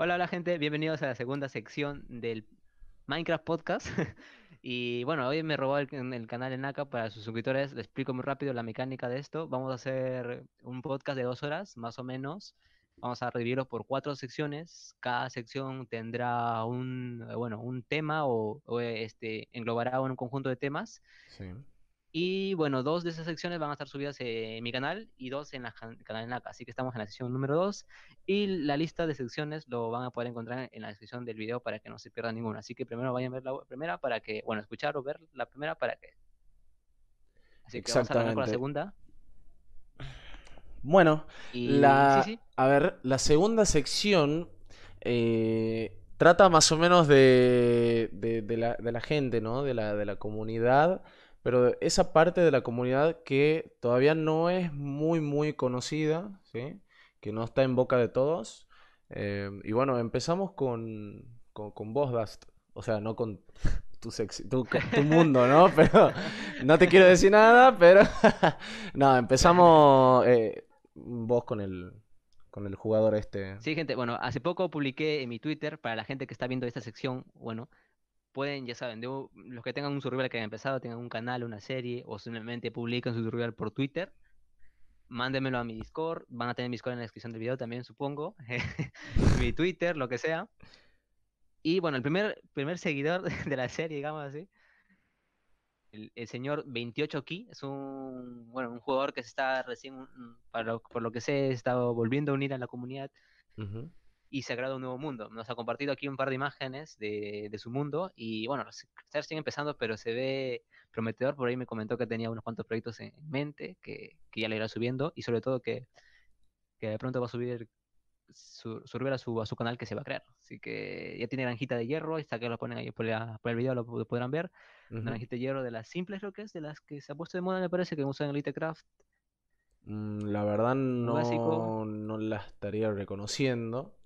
Hola, la gente, bienvenidos a la segunda sección del Minecraft Podcast. y bueno, hoy me robó el, el canal en Naka para sus suscriptores. Les explico muy rápido la mecánica de esto. Vamos a hacer un podcast de dos horas, más o menos. Vamos a dividirlo por cuatro secciones. Cada sección tendrá un, bueno, un tema o, este englobará un conjunto de temas. Y bueno, dos de esas secciones van a estar subidas en mi canal y dos en la canal de NACA. Así que estamos en la sección número dos Y la lista de secciones lo van a poder encontrar en la descripción del video para que no se pierda ninguna. Así que primero vayan a ver la primera para que, bueno, escuchar o ver la primera para que. Así que vamos a con la segunda. Bueno, a ver, la segunda sección eh, trata más o menos de, de, de, la, de la, gente, ¿no? De la, de la comunidad pero esa parte de la comunidad que todavía no es muy, muy conocida, ¿sí? que no está en boca de todos. Eh, y bueno, empezamos con, con, vos, Dust. O sea, no con tu, sexy, tu, mundo, ¿no? Pero no te quiero decir nada, pero no, empezamos eh, vos con el, con el jugador este. Sí, gente, bueno, hace poco publiqué en mi Twitter, para la gente que está viendo esta sección, bueno, pueden, ya saben, los que tengan un survival que hayan empezado, tengan un canal, una serie, o simplemente publican su survival por Twitter, mándenmelo a mi Discord, van a tener mi Discord en la descripción del video también, supongo, mi Twitter, lo que sea. Y bueno, el primer, primer seguidor de la serie, digamos así, el, señor 28 Key, es un, bueno, un jugador que se está recién, mm, para, por lo que sé, está volviendo a unir a la comunidad y se ha creado un nuevo mundo. Nos ha compartido aquí un par de imágenes de, de su mundo y bueno, está sigue empezando, pero se ve prometedor. Por ahí me comentó que tenía unos cuantos proyectos en mente, que, que ya le irá subiendo y sobre todo que, de pronto va a subir a su, a su canal que se va a crear. Así que ya tiene granjita de hierro, está que lo ponen ahí por, el video, lo, podrán ver. granjita de hierro de las simples, roques, de las que se ha puesto de moda, me parece, que usan en Elite mm, La verdad no, no la estaría reconociendo.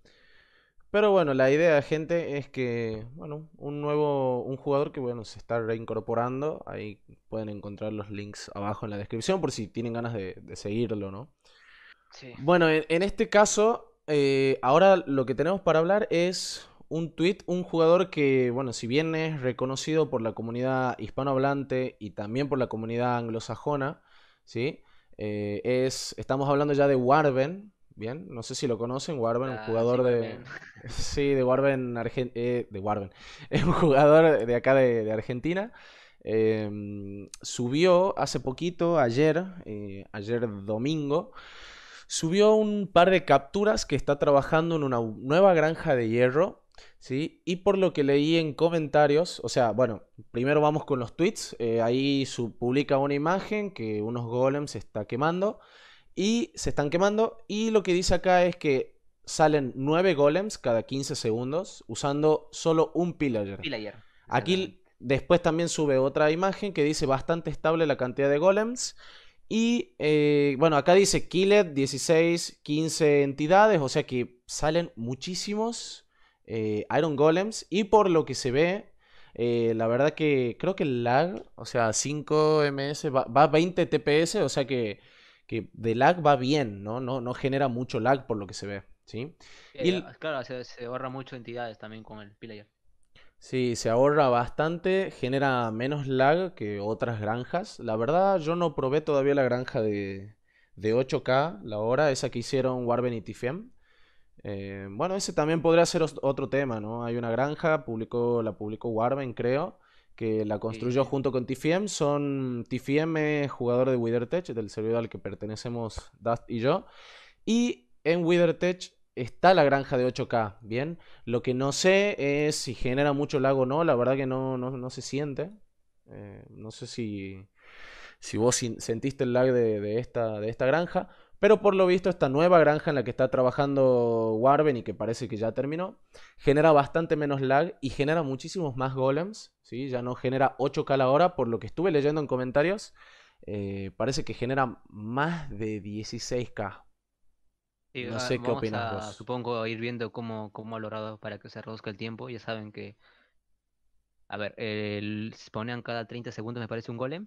Pero bueno, la idea, gente, es que, bueno, un nuevo, un jugador que, bueno, se está reincorporando. Ahí pueden encontrar los links abajo en la descripción por si tienen ganas de, seguirlo, ¿no? Bueno, en, este caso, eh, ahora lo que tenemos para hablar es un tweet, un jugador que, bueno, si bien es reconocido por la comunidad hispanohablante y también por la comunidad anglosajona, ¿sí? Eh, es, estamos hablando ya de Warben, Bien, no sé si lo conocen, Warben, un ah, jugador de. sí, de Warben, eh, de Warben. Es un jugador de acá de, Argentina. Em, subió hace poquito, ayer, eh, ayer domingo, subió un par de capturas que está trabajando en una nueva granja de hierro, ¿sí? Y por lo que leí en comentarios, o sea, bueno, primero vamos con los tweets, eh, ahí publica una imagen que unos golems está quemando, y se están quemando. Y lo que dice acá es que salen 9 golems cada 15 segundos usando solo un pillager. Aquí después también sube otra imagen que dice bastante estable la cantidad de golems. Y eh, bueno, acá dice Killed 16, 15 entidades, o sea que salen muchísimos eh, Iron Golems. Y por lo que se ve, eh, la verdad que creo que el lag, o sea, 5 ms, va, va, 20 tps, o sea que que de lag va bien, ¿no? No, genera mucho lag por lo que se ve, ¿sí? y Claro, se, ahorra mucho entidades también con el player. Sí, se ahorra bastante, genera menos lag que otras granjas. La verdad, yo no probé todavía la granja de, 8K, la hora, esa que hicieron Warben y Tifem. Eh, bueno, ese también podría ser otro tema, ¿no? Hay una granja, publicó, la publicó Warben, creo que la construyó junto con TFM. Son TFM es jugador de WitherTech, del servidor al que pertenecemos Dust y yo. Y en WitherTech está la granja de 8K, ¿bien? Lo que no sé es si genera mucho lag o no, la verdad que no, no, se siente. Eh, no sé si, si vos sentiste el lag de, esta, de esta granja. Pero por lo visto esta nueva granja en la que está trabajando Warben y que parece que ya terminó, genera bastante menos lag y genera muchísimos más golems, ¿sí? ya no genera 8k la hora, por lo que estuve leyendo en comentarios, eh, parece que genera más de 16k. no sé qué opinas vos. Supongo ir viendo cómo, cómo ha logrado para que se reduzca el tiempo, ya saben que... A ver, el, se ponían cada 30 segundos, me parece, un golem.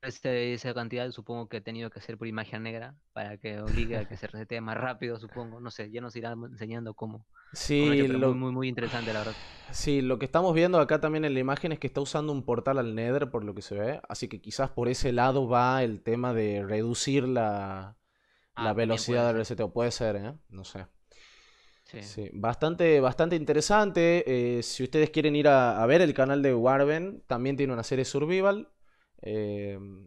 Este, esa cantidad supongo que he tenido que hacer por imagen negra para que obligue a que se resete más rápido, supongo. No sé, ya nos irán enseñando cómo. Sí, lo... muy, muy interesante, la verdad. Sí, lo que estamos viendo acá también en la imagen es que está usando un portal al Nether, por lo que se ve. Así que quizás por ese lado va el tema de reducir la, ah, velocidad del reseteo. Puede ser, ¿eh? No sé. Sí. bastante, bastante interesante. Eh, si ustedes quieren ir a, a, ver el canal de Warben, también tiene una serie Survival. Em,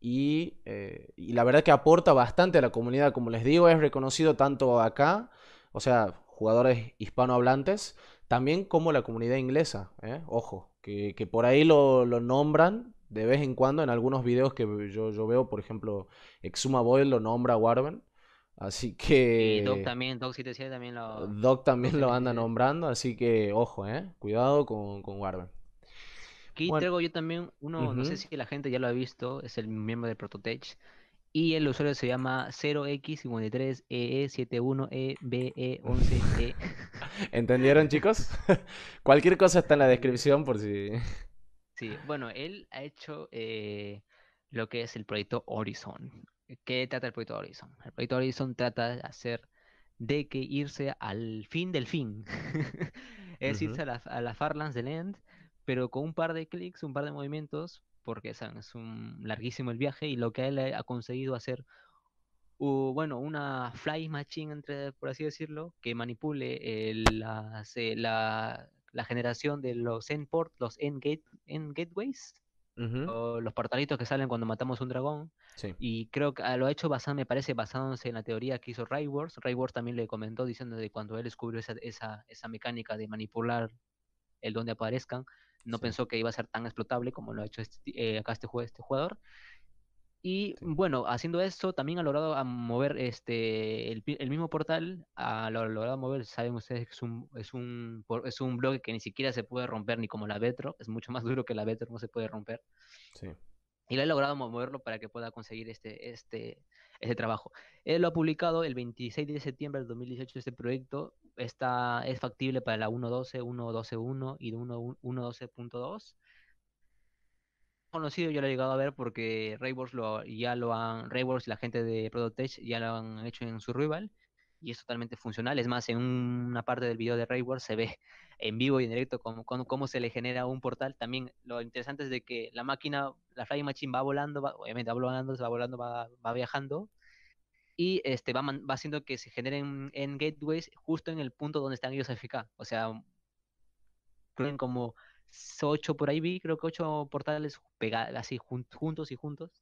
eh, y, la verdad que aporta bastante a la comunidad, como les digo, es reconocido tanto acá, o sea, jugadores hispanohablantes, también como la comunidad inglesa, ¿eh? ojo, que, por ahí lo, nombran de vez en cuando en algunos videos que yo, veo, por ejemplo, Exuma Boy lo nombra Warben. Así que. Doc también, Doc también lo. Doc también lo anda nombrando, así que ojo, ¿eh? Cuidado con, con Warben. Aquí traigo yo también uno, no sé si la gente ya lo ha visto, es el miembro de Prototech. Y el usuario se llama 0x53ee71ebe11e. E e e ¿Entendieron, chicos? Cualquier cosa está en la descripción por si. Sí, bueno, él ha hecho eh, lo que es el proyecto Horizon. ¿Qué trata el proyecto Horizon? El proyecto Horizon trata de hacer de que irse al fin del fin. es irse a, la, Farlands del End pero con un par de clics, un par de movimientos, porque es un larguísimo el viaje y lo que él ha conseguido hacer, uh, bueno, una fly machine, entre, por así decirlo, que manipule eh, la, generación de los end ports, los end, gateways. los portalitos que salen cuando matamos un dragón y creo que ah, lo ha hecho basado me parece basándose en la teoría que hizo Ray Wars también le comentó diciendo de cuando él descubrió esa, esa mecánica de manipular el donde aparezcan. No pensó que iba a ser tan explotable como lo ha hecho este, eh, acá este, este jugador. Y bueno, haciendo eso, también ha logrado ah, mover este el, mismo portal, ah, ha logrado mover, saben ustedes que es un, es un es un bloque que ni siquiera se puede romper ni como la Vetro, es mucho más duro que la Vetro, no se puede romper. Sí y lo he logrado moverlo para que pueda conseguir este, este, este trabajo. Él eh, lo ha publicado el 26 de septiembre del 2018, este proyecto está, es factible para la 1.12, 1.12.1 y 1.12.2. Conocido, yo lo he llegado a ver porque Rayworks lo, ya lo han, la gente de Product Tech ya lo han hecho en su rival y es totalmente funcional. Es más, en una parte del video de Rayward se ve en vivo y en directo cómo, cómo, cómo, se le genera un portal. También lo interesante es de que la máquina, la Flying Machine va volando, obviamente va volando, va volando, va, va viajando y este, va, va haciendo que se generen en gateways justo en el punto donde están ellos AFK. O sea, mm, tienen como ocho por ahí vi, creo que ocho portales pegados así juntos y juntos.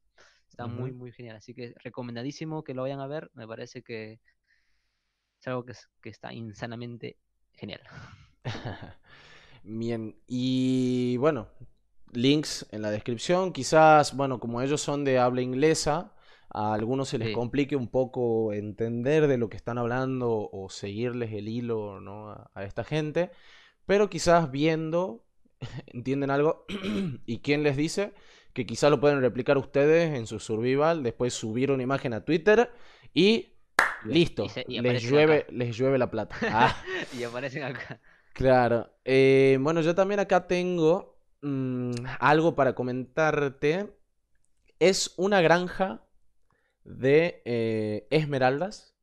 Está muy, muy genial. Así que recomendadísimo que lo vayan a ver. Me parece que es algo que, está insanamente genial. Bien, y bueno, links en la descripción. Quizás, bueno, como ellos son de habla inglesa, a algunos se les complique un poco entender de lo que están hablando o seguirles el hilo ¿no? a, a, esta gente, pero quizás viendo entienden algo y quién les dice que quizás lo pueden replicar ustedes en su survival, después subir una imagen a Twitter y Listo. les, llueve, les llueve la plata. Ah. y aparecen acá. Claro. Eh, bueno, yo también acá tengo mm, algo para comentarte. Es una granja de eh, esmeraldas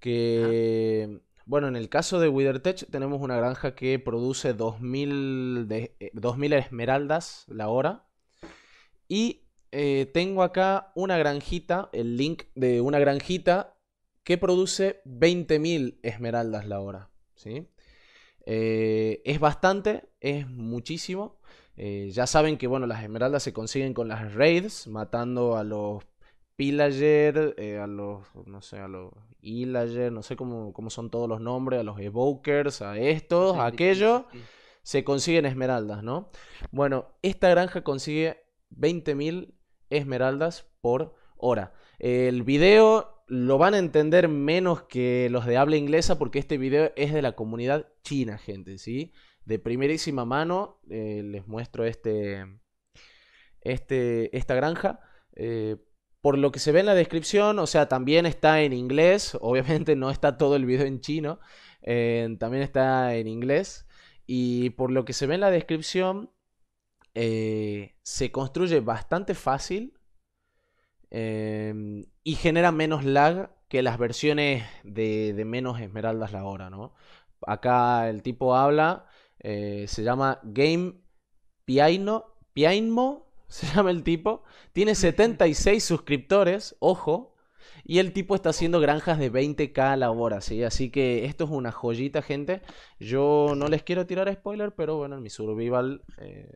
que... Bueno, en el caso de WitherTech tenemos una granja que produce 2000, de, 2000 eh, esmeraldas la hora. Y tengo acá una granjita, el link de una granjita que produce 20.000 esmeraldas la hora. ¿sí? Eh, es bastante, es muchísimo. Eh, ya saben que bueno, las esmeraldas se consiguen con las raids, matando a los pillager, eh, a los, no sé, a los illager, no sé cómo, cómo, son todos los nombres, a los evokers, a estos, a aquello Se consiguen esmeraldas, ¿no? Bueno, esta granja consigue 20.000 esmeraldas por hora. El video lo van a entender menos que los de habla inglesa porque este video es de la comunidad china, gente, ¿sí? De primerísima mano eh, les muestro este, este, esta granja. Eh, por lo que se ve en la descripción, o sea, también está en inglés, obviamente no está todo el video en chino, eh, también está en inglés. Y por lo que se ve en la descripción, se construye bastante fácil, Em, y genera menos lag que las versiones de, menos esmeraldas la hora, ¿no? Acá el tipo habla, eh, se llama Game Piano, Piano se llama el tipo, tiene 76 suscriptores, ojo, y el tipo está haciendo granjas de 20k a la hora, ¿sí? Así que esto es una joyita, gente. Yo no les quiero tirar spoiler, pero bueno, en mi survival... Eh,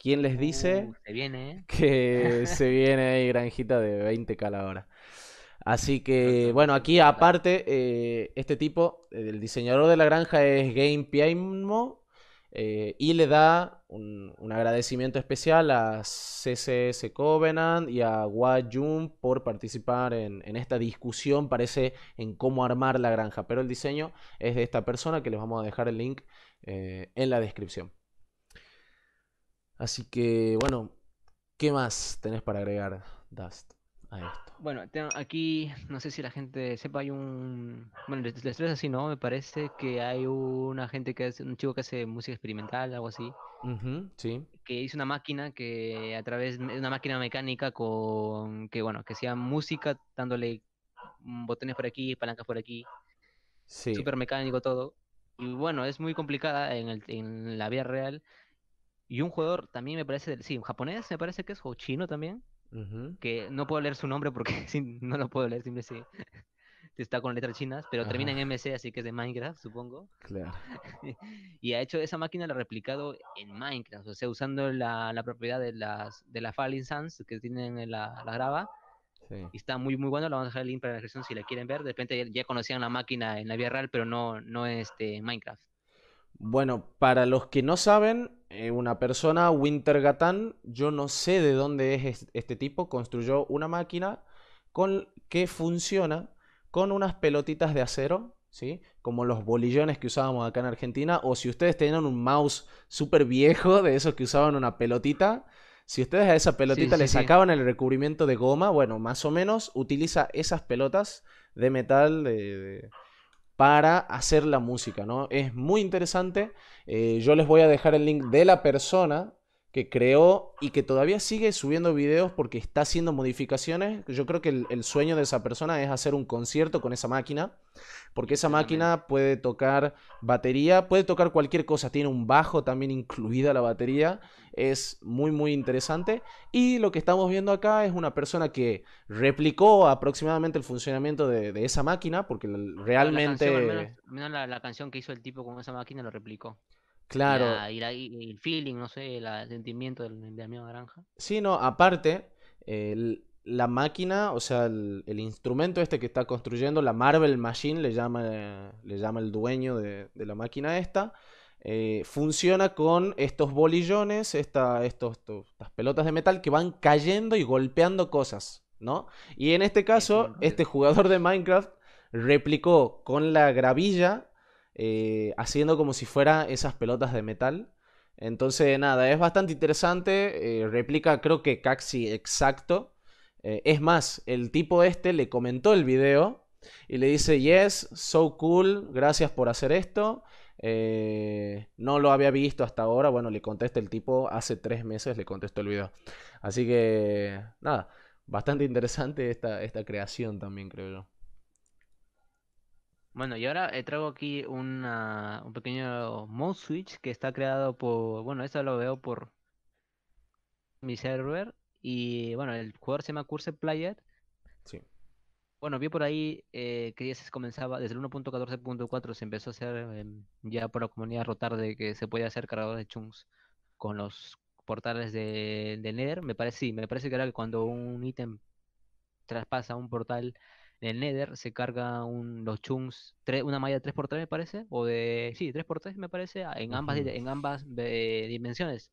¿Quién les dice uh, viene, ¿eh? que se viene ahí granjita de 20k la hora? Así que, bueno, aquí aparte, eh, este tipo, eh, el diseñador de la granja es Game y le da un, agradecimiento especial a CCS Covenant y a Wajun por participar en, esta discusión, parece, en cómo armar la granja. Pero el diseño es de esta persona que les vamos a dejar el link en la descripción. Así que, bueno, ¿qué más tenés para agregar, Dust, a esto? Bueno, aquí, no sé si la gente sepa, hay un. Bueno, les, les así, ¿no? Me parece que hay una gente que hace, un chico que hace música experimental, algo así. Uh sí. Que hizo una máquina que a través de una máquina mecánica con. que, bueno, que sea música dándole mm, botones por aquí, palancas por aquí. Sí. Súper mecánico todo. Y bueno, es muy complicada en, en la vida real y un jugador también me parece, del, sí, japonés me parece que es, o chino también, que no puedo leer su nombre porque no lo puedo leer, siempre Está con letras chinas, pero termina en MC, así que es de Minecraft, supongo. Claro. y ha hecho esa máquina, la ha replicado en Minecraft, o sea, usando la, propiedad de las de la Falling Sands que tienen en la, la grava. Y está muy, muy bueno. La vamos a dejar el link para la descripción si la quieren ver. De repente ya, conocían la máquina en la vida real, pero no, no este, Minecraft. Bueno, para los que no saben, eh, una persona, Wintergatan, yo no sé de dónde es este tipo, construyó una máquina con, que funciona con unas pelotitas de acero, ¿sí? Como los bolillones que usábamos acá en Argentina, o si ustedes tenían un mouse súper viejo de esos que usaban una pelotita, si ustedes a esa pelotita le sacaban el recubrimiento de goma, bueno, más o menos utiliza esas pelotas de metal, de para hacer la música, ¿no? Es muy interesante. Eh, yo les voy a dejar el link de la persona que creó y que todavía sigue subiendo videos porque está haciendo modificaciones. Yo creo que el, sueño de esa persona es hacer un concierto con esa máquina, porque esa máquina puede tocar batería, puede tocar cualquier cosa, tiene un bajo también incluida la batería, es muy muy interesante. Y lo que estamos viendo acá es una persona que replicó aproximadamente el funcionamiento de, esa máquina, porque realmente... La menos, la canción que hizo el tipo con esa máquina lo replicó. Claro. el feeling, no sé, el sentimiento del, de amigo naranja. Sí, no, aparte, eh, la máquina, o sea, el, instrumento este que está construyendo, la Marvel Machine, le llama, le llama el dueño de, la máquina esta. Eh, funciona con estos bolillones, estas pelotas de metal que van cayendo y golpeando cosas, ¿no? Y en este caso, este jugador de Minecraft replicó con la gravilla eh, haciendo como si fuera esas pelotas de metal. Entonces, nada, es bastante interesante. Eh, replica, creo que Caxi exacto. Eh, es más, el tipo este le comentó el video y le dice: Yes, so cool, gracias por hacer esto. no lo había visto hasta ahora. Bueno, le contesta el tipo hace tres meses, le contestó el video. Así que, nada, bastante interesante esta creación también, creo yo. Bueno, y ahora he eh, traigo aquí una, un pequeño mode switch que está creado por. Bueno, esto lo veo por mi server. Y bueno, el jugador se llama Curse Player. Sí. Bueno, vi por ahí eh, que ya se comenzaba, desde el 1.14.4 se empezó a hacer em, ya por la comunidad rotar de que se podía hacer cargador de chunks con los portales de, de Nether. Me parece, sí, me parece que era que cuando un ítem traspasa un portal en el Nether se carga los chunks, una malla 3x3 me parece, o de, sí, 3x3 me parece, en ambas, en ambas eh, dimensiones.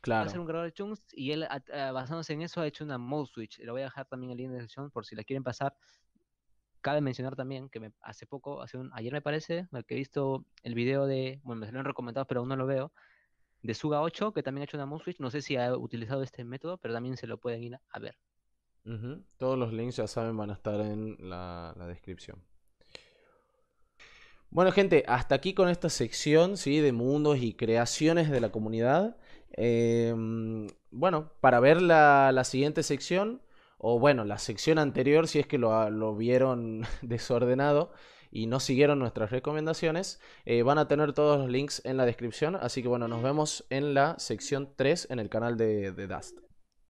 Claro. Va a ser un de chunks y él, basándose en eso, ha hecho una mode switch. Lo voy a dejar también en la link de descripción por si la quieren pasar. Cabe mencionar también que hace poco, hace un, ayer me parece, que he visto el video de, bueno, me salieron recomendados, pero aún no lo veo, de Suga 8, que también ha hecho una mode switch. No sé si ha utilizado este método, pero también se lo pueden ir a ver. Todos los links, ya saben, van a estar en la, descripción. Bueno, gente, hasta aquí con esta sección ¿sí? de mundos y creaciones de la comunidad. Em, bueno, para ver la, siguiente sección, o bueno, la sección anterior, si es que lo, vieron desordenado y no siguieron nuestras recomendaciones, eh, van a tener todos los links en la descripción. Así que bueno, nos vemos en la sección 3 en el canal de, de Dust.